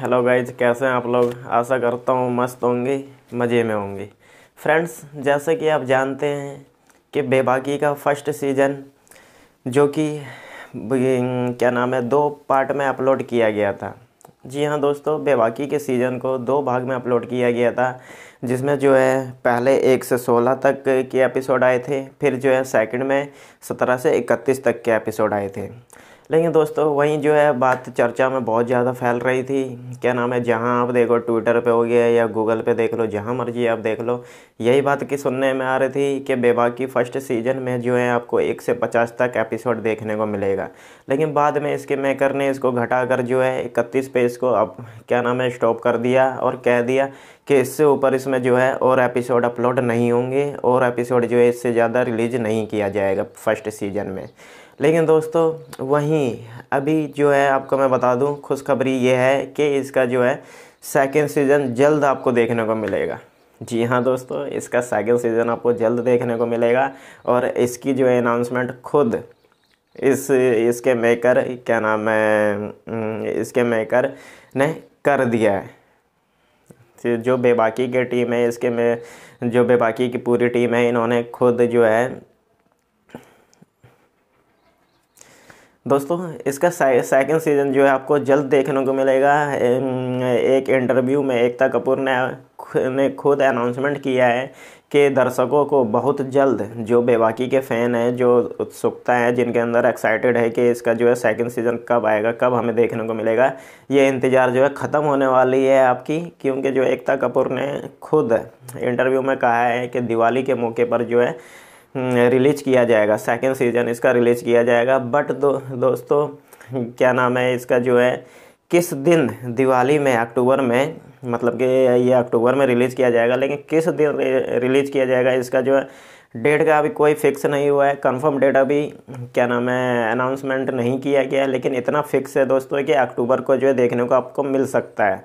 hello guys कैसे हैं आप लोग आशा करता हूँ मस्त होंगे मज़े में होंगे फ्रेंड्स जैसे कि आप जानते हैं कि बेबाकी का फर्स्ट सीज़न जो कि हम्म, क्या नाम है दो पार्ट में अपलोड किया गया था जी हाँ दोस्तों बेबाकी के सीज़न को दो भाग में अपलोड किया गया था जिसमें जो है पहले एक से सोलह तक के एपिसोड आए थे फिर जो है सेकंड में सत्रह से इकतीस तक के एपिसोड आए थे लेकिन दोस्तों वहीं जो है बात चर्चा में बहुत ज़्यादा फैल रही थी क्या नाम है जहाँ आप देखो ट्विटर पे हो गया या गूगल पे देख लो जहाँ मर्जी आप देख लो यही बात की सुनने में आ रही थी कि बेबाकी फर्स्ट सीजन में जो है आपको एक से पचास तक एपिसोड देखने को मिलेगा लेकिन बाद में इसके मेकर ने इसको कर जो है इकतीस पे इसको अब क्या नाम है स्टॉप कर दिया और कह दिया कि इससे ऊपर इसमें जो है और एपिसोड अपलोड नहीं होंगे और एपिसोड जो है इससे ज़्यादा रिलीज नहीं किया जाएगा फर्स्ट सीजन में लेकिन दोस्तों वहीं अभी जो है आपको मैं बता दूं खुशखबरी ये है कि इसका जो है सेकेंड सीज़न जल्द आपको देखने को मिलेगा जी हाँ दोस्तों इसका सेकेंड सीज़न आपको जल्द देखने को मिलेगा और इसकी जो है अनाउंसमेंट खुद इस इसके मेकर क्या नाम है इसके मेकर ने कर दिया है जो बेबाकी की टीम है इसके में जो बेबाकी की पूरी टीम है इन्होंने खुद जो है दोस्तों इसका सेकंड सीज़न जो है आपको जल्द देखने को मिलेगा एक इंटरव्यू में एकता कपूर ने ने खुद अनाउंसमेंट किया है कि दर्शकों को बहुत जल्द जो बेबाकी के फ़ैन हैं जो उत्सुकता है जिनके अंदर एक्साइटेड है कि इसका जो है सेकंड सीज़न कब आएगा कब हमें देखने को मिलेगा ये इंतज़ार जो है ख़त्म होने वाली है आपकी क्योंकि जो एकता कपूर ने खुद इंटरव्यू में कहा है कि दिवाली के मौके पर जो है रिलीज हम्म, किया जाएगा सेकेंड सीज़न इसका रिलीज किया जाएगा बट दो दोस्तों क्या नाम है इसका जो है किस दिन दिवाली में अक्टूबर में मतलब कि ये अक्टूबर में रिलीज़ किया जाएगा लेकिन किस दिन रिलीज़ किया जाएगा इसका जो है डेट का अभी कोई फिक्स नहीं हुआ है कंफर्म डेट अभी क्या नाम है अनाउंसमेंट नहीं किया गया है लेकिन इतना फिक्स है दोस्तों कि अक्टूबर को जो है देखने को आपको मिल सकता है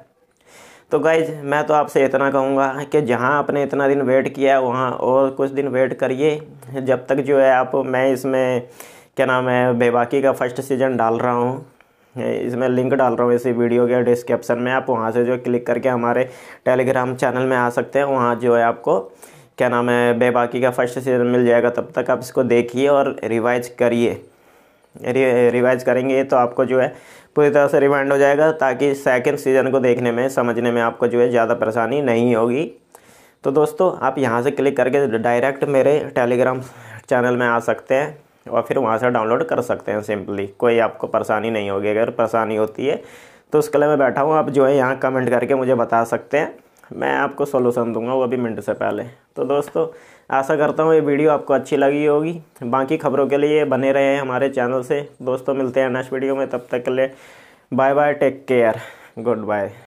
तो गाइज मैं तो आपसे इतना कहूँगा कि जहाँ आपने इतना दिन वेट किया वहाँ और कुछ दिन वेट करिए जब तक जो है आप मैं इसमें क्या नाम है बेबाकी का फर्स्ट सीजन डाल रहा हूँ इसमें लिंक डाल रहा हूँ इसी वीडियो के डिस्क्रिप्शन में आप वहाँ से जो क्लिक करके हमारे टेलीग्राम चैनल में आ सकते हैं वहाँ जो है आपको क्या नाम है बेबाकी का फर्स्ट सीजन मिल जाएगा तब तक आप इसको देखिए और रिवाइज करिए रिवाइज करेंगे तो आपको जो है पूरी तरह से रिमाइंड हो जाएगा ताकि सेकेंड सीज़न को देखने में समझने में आपको जो है ज़्यादा परेशानी नहीं होगी तो दोस्तों आप यहाँ से क्लिक करके डायरेक्ट मेरे टेलीग्राम चैनल में आ सकते हैं और फिर वहाँ से डाउनलोड कर सकते हैं सिंपली कोई आपको परेशानी नहीं होगी अगर परेशानी होती है तो उसके लिए मैं बैठा हूँ आप जो है यहाँ कमेंट करके मुझे बता सकते हैं मैं आपको सोलूसन दूंगा वो अभी मिनट से पहले तो दोस्तों आशा करता हूँ ये वीडियो आपको अच्छी लगी होगी बाकी खबरों के लिए बने रहे हैं हमारे चैनल से दोस्तों मिलते हैं नेक्स्ट वीडियो में तब तक के लिए bye bye take care good bye